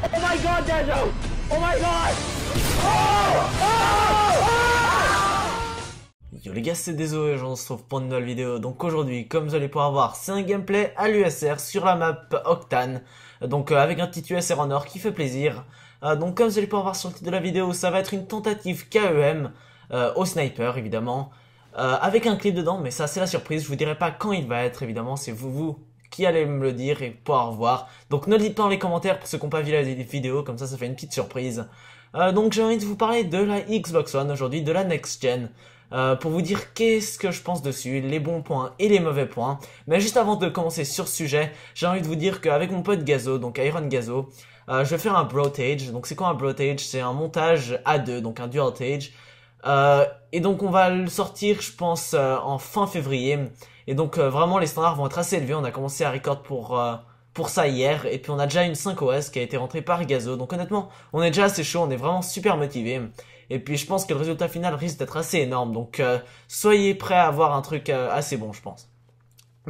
Oh, oh my god, Oh my god! Oh oh Yo les gars, c'est désolé, on se retrouve pour une nouvelle vidéo. Donc aujourd'hui, comme vous allez pouvoir voir, c'est un gameplay à l'USR sur la map Octane. Donc euh, avec un petit USR en or qui fait plaisir. Euh, donc comme vous allez pouvoir voir sur le titre de la vidéo, ça va être une tentative KEM euh, au sniper évidemment. avec un clip dedans, mais ça c'est la surprise, je vous dirai pas quand il va être évidemment, c'est vous, vous qui allait me le dire et pouvoir voir. Donc ne le dites pas dans les commentaires pour ceux qui n'ont pas vu la vidéo, comme ça ça fait une petite surprise. Euh, donc j'ai envie de vous parler de la Xbox One aujourd'hui, de la Next Gen. Euh, pour vous dire qu'est-ce que je pense dessus, les bons points et les mauvais points. Mais juste avant de commencer sur ce sujet, j'ai envie de vous dire qu'avec mon pote Gazo, donc Iron Gazo, euh, je vais faire un brotage. Donc c'est quoi un brotage C'est un montage à deux, donc un Dualtage euh, et donc on va le sortir, je pense, euh, en fin février. Et donc euh, vraiment les standards vont être assez élevés. On a commencé à record pour pour ça hier, et puis on a déjà une 5 OS qui a été rentrée par Gazo. Donc honnêtement, on est déjà assez chaud, on est vraiment super motivé. Et puis je pense que le résultat final risque d'être assez énorme. Donc soyez prêts à avoir un truc assez bon, je pense.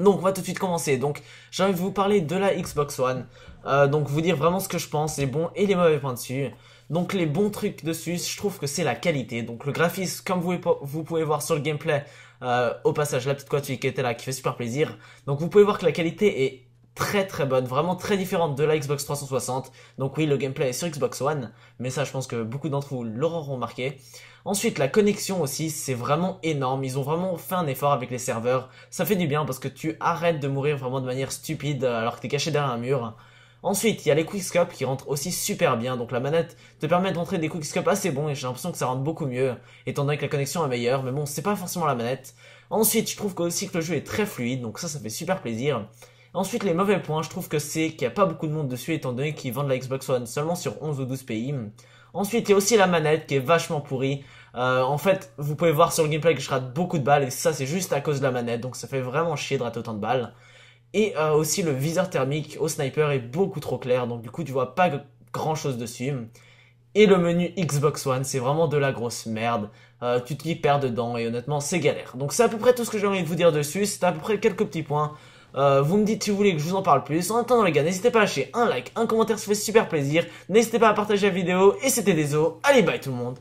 Donc on va tout de suite commencer. Donc j'ai envie vous parler de la Xbox One. Euh, donc vous dire vraiment ce que je pense, les bons et les mauvais points dessus. Donc les bons trucs dessus, je trouve que c'est la qualité. Donc le graphisme, comme vous, vous pouvez voir sur le gameplay, euh, au passage la petite quatuille qui était là, qui fait super plaisir. Donc vous pouvez voir que la qualité est très très bonne, vraiment très différente de la Xbox 360. Donc oui, le gameplay est sur Xbox One, mais ça je pense que beaucoup d'entre vous l'auront remarqué. Ensuite, la connexion aussi, c'est vraiment énorme. Ils ont vraiment fait un effort avec les serveurs. Ça fait du bien parce que tu arrêtes de mourir vraiment de manière stupide alors que t'es caché derrière un mur. Ensuite, il y a les quickscopes qui rentrent aussi super bien. Donc la manette te permet d'entrer des quickscopes assez bons et j'ai l'impression que ça rentre beaucoup mieux, étant donné que la connexion est meilleure. Mais bon, c'est pas forcément la manette. Ensuite, je trouve aussi que le jeu est très fluide, donc ça, ça fait super plaisir. Ensuite, les mauvais points, je trouve que c'est qu'il n'y a pas beaucoup de monde dessus, étant donné qu'ils vendent la Xbox One seulement sur 11 ou 12 pays. Ensuite, il y a aussi la manette qui est vachement pourrie. Euh, en fait, vous pouvez voir sur le gameplay que je rate beaucoup de balles, et ça, c'est juste à cause de la manette, donc ça fait vraiment chier de rater autant de balles. Et euh, aussi, le viseur thermique au sniper est beaucoup trop clair, donc du coup, tu vois pas grand chose dessus. Et le menu Xbox One, c'est vraiment de la grosse merde. Euh, tu lis perds dedans et honnêtement, c'est galère. Donc c'est à peu près tout ce que j'ai envie de vous dire dessus. C'est à peu près quelques petits points. Euh, vous me dites si vous voulez que je vous en parle plus. En attendant les gars, n'hésitez pas à lâcher un like, un commentaire, ça fait super plaisir. N'hésitez pas à partager la vidéo. Et c'était Deso. Allez, bye tout le monde.